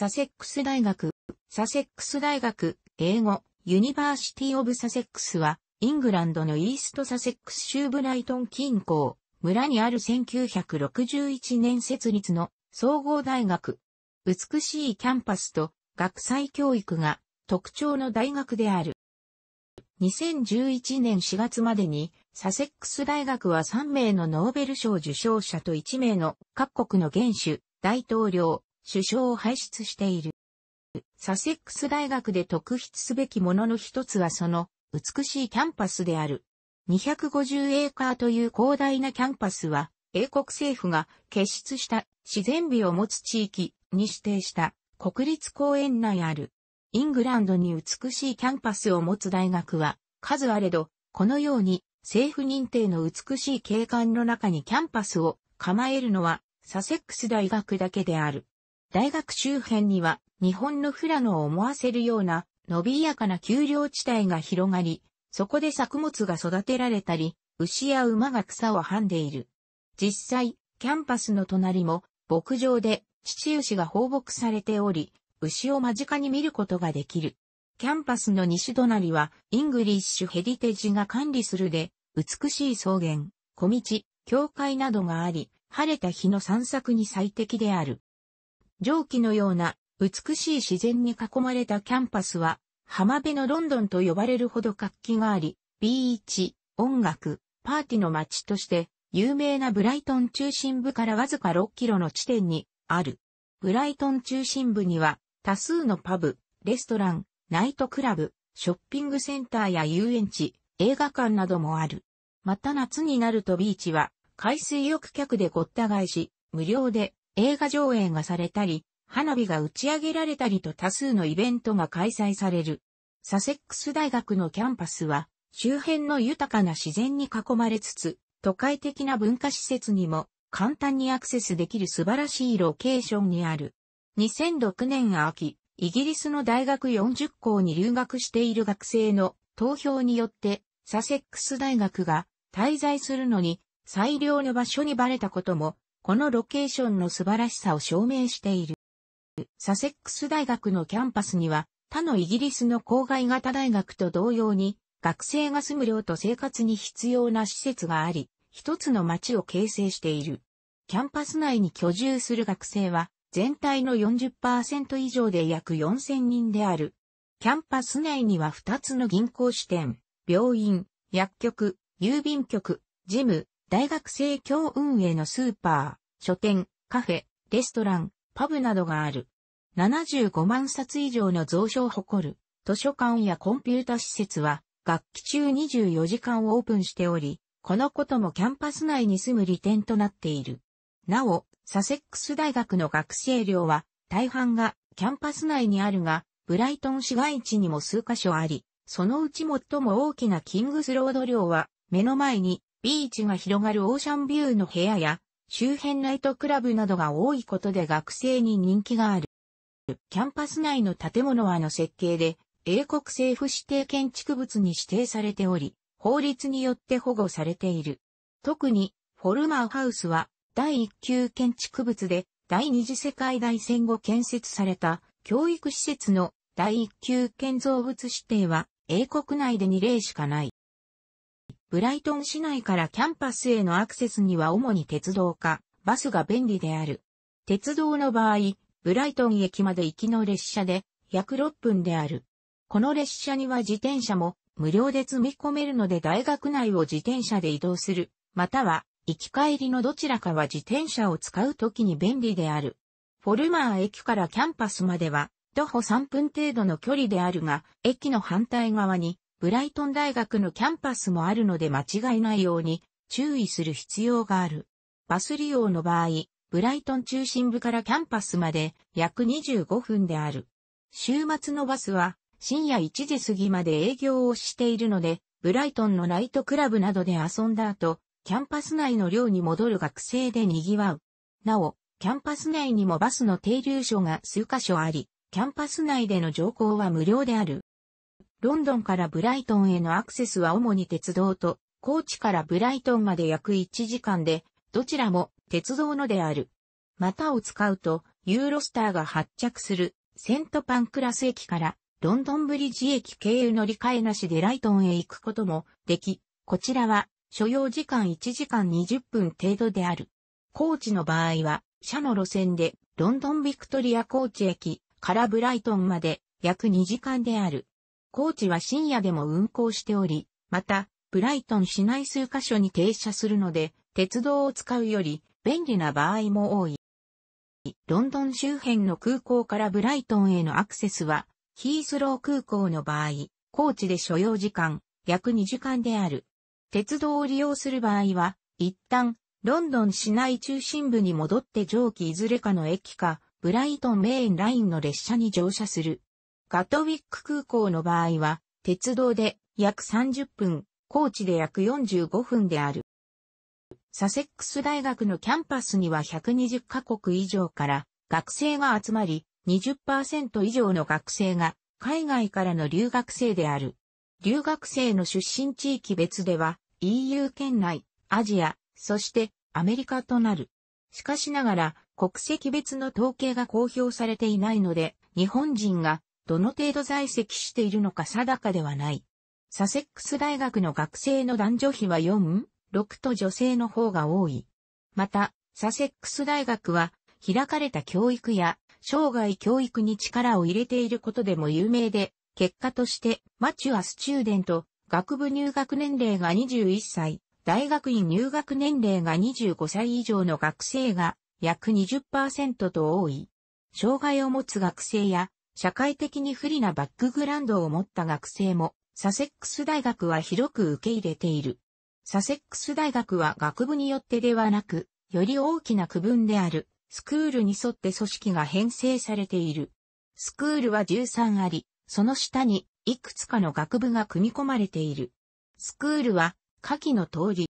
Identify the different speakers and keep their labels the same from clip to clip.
Speaker 1: サセックス大学、サセックス大学、英語、ユニバーシティ・オブ・サセックスは、イングランドのイーストサセックス州ブライトン近郊、村にある1961年設立の総合大学。美しいキャンパスと学際教育が特徴の大学である。2011年4月までにサセックス大学は3名のノーベル賞受賞者と1名の各国の元首、大統領、首相を輩出している。サセックス大学で特筆すべきものの一つはその美しいキャンパスである。250エーカーという広大なキャンパスは、英国政府が結出した自然美を持つ地域に指定した国立公園内ある。イングランドに美しいキャンパスを持つ大学は、数あれど、このように政府認定の美しい景観の中にキャンパスを構えるのはサセックス大学だけである。大学周辺には日本の富良野を思わせるような伸びやかな丘陵地帯が広がり、そこで作物が育てられたり、牛や馬が草をはんでいる。実際、キャンパスの隣も牧場で父牛が放牧されており、牛を間近に見ることができる。キャンパスの西隣は、イングリッシュヘリテージが管理するで、美しい草原、小道、教会などがあり、晴れた日の散策に最適である。蒸気のような美しい自然に囲まれたキャンパスは浜辺のロンドンと呼ばれるほど活気があり、ビーチ、音楽、パーティの街として有名なブライトン中心部からわずか6キロの地点にある。ブライトン中心部には多数のパブ、レストラン、ナイトクラブ、ショッピングセンターや遊園地、映画館などもある。また夏になるとビーチは海水浴客でごった返し、無料で映画上映がされたり、花火が打ち上げられたりと多数のイベントが開催される。サセックス大学のキャンパスは、周辺の豊かな自然に囲まれつつ、都会的な文化施設にも簡単にアクセスできる素晴らしいロケーションにある。2006年秋、イギリスの大学40校に留学している学生の投票によって、サセックス大学が滞在するのに最良の場所にバレたこともこのロケーションの素晴らしさを証明している。サセックス大学のキャンパスには、他のイギリスの郊外型大学と同様に、学生が住む寮と生活に必要な施設があり、一つの町を形成している。キャンパス内に居住する学生は、全体の40%以上で約4000人である。キャンパス内には2つの銀行支店、病院、薬局、郵便局、ジム、大学生協運営のスーパー、書店、カフェ、レストラン、パブなどがある。75万冊以上の蔵書を誇る、図書館やコンピュータ施設は、学期中24時間オープンしており、このこともキャンパス内に住む利点となっている。なお、サセックス大学の学生寮は、大半がキャンパス内にあるが、ブライトン市街地にも数カ所あり、そのうち最も大きなキングスロード寮は、目の前にビーチが広がるオーシャンビューの部屋や、周辺ナイトクラブなどが多いことで学生に人気がある。キャンパス内の建物はの設計で、英国政府指定建築物に指定されており、法律によって保護されている。特に、フォルマーハウスは、第一級建築物で、第二次世界大戦後建設された、教育施設の第一級建造物指定は、英国内で2例しかない。ブライトン市内からキャンパスへのアクセスには主に鉄道か、バスが便利である。鉄道の場合、ブライトン駅まで行きの列車で約6分である。この列車には自転車も無料で積み込めるので大学内を自転車で移動する、または行き帰りのどちらかは自転車を使うときに便利である。フォルマー駅からキャンパスまでは徒歩3分程度の距離であるが、駅の反対側にブライトン大学のキャンパスもあるので間違いないように注意する必要がある。バス利用の場合、ブライトン中心部からキャンパスまで約25分である。週末のバスは深夜1時過ぎまで営業をしているので、ブライトンのナイトクラブなどで遊んだ後、キャンパス内の寮に戻る学生で賑わう。なお、キャンパス内にもバスの停留所が数箇所あり、キャンパス内での乗降は無料である。ロンドンからブライトンへのアクセスは主に鉄道と、高知からブライトンまで約1時間で、どちらも鉄道のである。またを使うと、ユーロスターが発着するセントパンクラス駅からロンドンブリッジ駅経由乗り換えなしでライトンへ行くこともでき、こちらは所要時間1時間20分程度である。高知の場合は、車の路線でロンドンビクトリア高知駅からブライトンまで約2時間である。高知は深夜でも運行しており、また、ブライトン市内数箇所に停車するので、鉄道を使うより便利な場合も多い。ロンドン周辺の空港からブライトンへのアクセスは、ヒースロー空港の場合、高知で所要時間、約2時間である。鉄道を利用する場合は、一旦、ロンドン市内中心部に戻って上記いずれかの駅か、ブライトンメインラインの列車に乗車する。ガトウィック空港の場合は、鉄道で約30分、高地で約45分である。サセックス大学のキャンパスには120カ国以上から学生が集まり、20%以上の学生が海外からの留学生である。留学生の出身地域別では EU 圏内、アジア、そしてアメリカとなる。しかしながら国籍別の統計が公表されていないので、日本人がどの程度在籍しているのか定かではない。サセックス大学の学生の男女比は4、6と女性の方が多い。また、サセックス大学は、開かれた教育や、生涯教育に力を入れていることでも有名で、結果として、マチュアスチューデント、学部入学年齢が21歳、大学院入学年齢が25歳以上の学生が、約20%と多い。障害を持つ学生や、社会的に不利なバックグラウンドを持った学生も、サセックス大学は広く受け入れている。サセックス大学は学部によってではなく、より大きな区分である、スクールに沿って組織が編成されている。スクールは13あり、その下にいくつかの学部が組み込まれている。スクールは、下記の通り。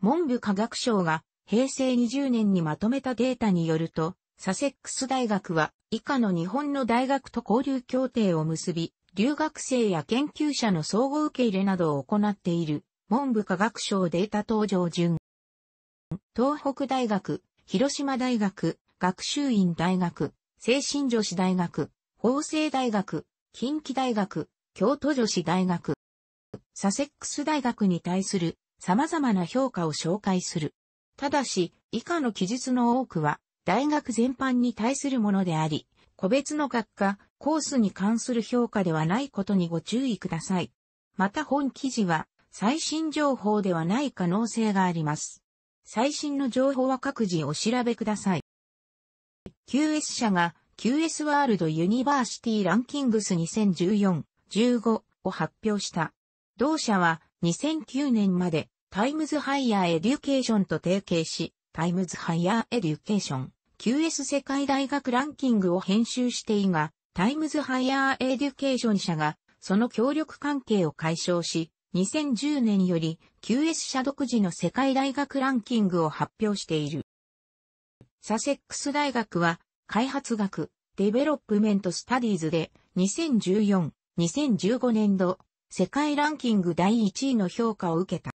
Speaker 1: 文部科学省が平成20年にまとめたデータによると、サセックス大学は以下の日本の大学と交流協定を結び、留学生や研究者の総合受け入れなどを行っている文部科学省データ登場順。東北大学、広島大学、学習院大学、精神女子大学、法政大学、近畿大学、京都女子大学、サセックス大学に対する様々な評価を紹介する。ただし、以下の記述の多くは大学全般に対するものであり、個別の学科、コースに関する評価ではないことにご注意ください。また本記事は最新情報ではない可能性があります。最新の情報は各自お調べください。QS 社が QS ワールドユニバーシティランキングス2014-15を発表した。同社は2009年までタイムズハイヤーエデュケーションと提携し、タイムズハイヤーエデュケーション、QS 世界大学ランキングを編集していが、タイムズハイヤーエデュケーション社が、その協力関係を解消し、2010年より QS 社独自の世界大学ランキングを発表している。サセックス大学は開発学デベロップメントスタディーズで2014、2015年度世界ランキング第1位の評価を受けた。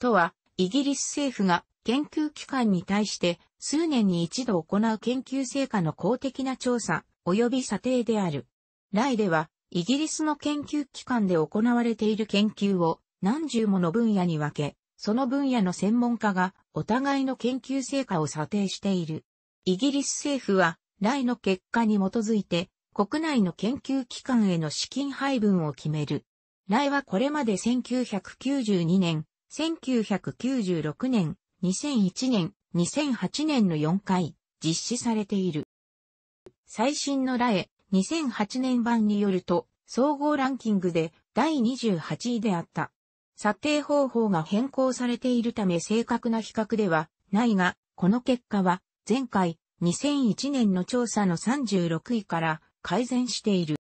Speaker 1: とはイギリス政府が研究機関に対して数年に一度行う研究成果の公的な調査及び査定である。来では、イギリスの研究機関で行われている研究を何十もの分野に分け、その分野の専門家がお互いの研究成果を査定している。イギリス政府は、来の結果に基づいて、国内の研究機関への資金配分を決める。来はこれまで1992年、1996年、2001年、2008年の4回、実施されている。最新のラエ、2008年版によると、総合ランキングで第28位であった。査定方法が変更されているため正確な比較ではないが、この結果は前回2001年の調査の36位から改善している。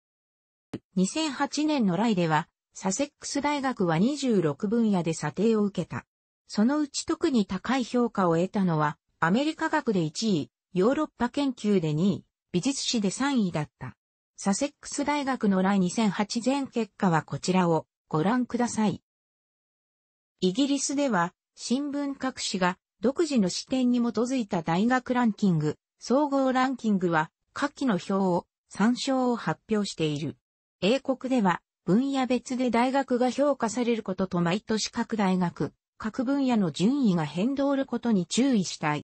Speaker 1: 2008年の来では、サセックス大学は26分野で査定を受けた。そのうち特に高い評価を得たのは、アメリカ学で1位、ヨーロッパ研究で2位、美術史で3位だった。サセックス大学の来2008前結果はこちらをご覧ください。イギリスでは、新聞各紙が独自の視点に基づいた大学ランキング、総合ランキングは、下記の表を、参照を発表している。英国では、分野別で大学が評価されることと毎年各大学、各分野の順位が変動ることに注意したい。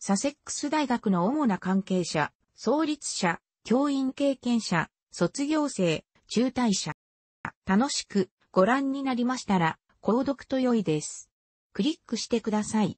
Speaker 1: サセックス大学の主な関係者、創立者、教員経験者、卒業生、中退者。楽しくご覧になりましたら、購読と良いです。クリックしてください。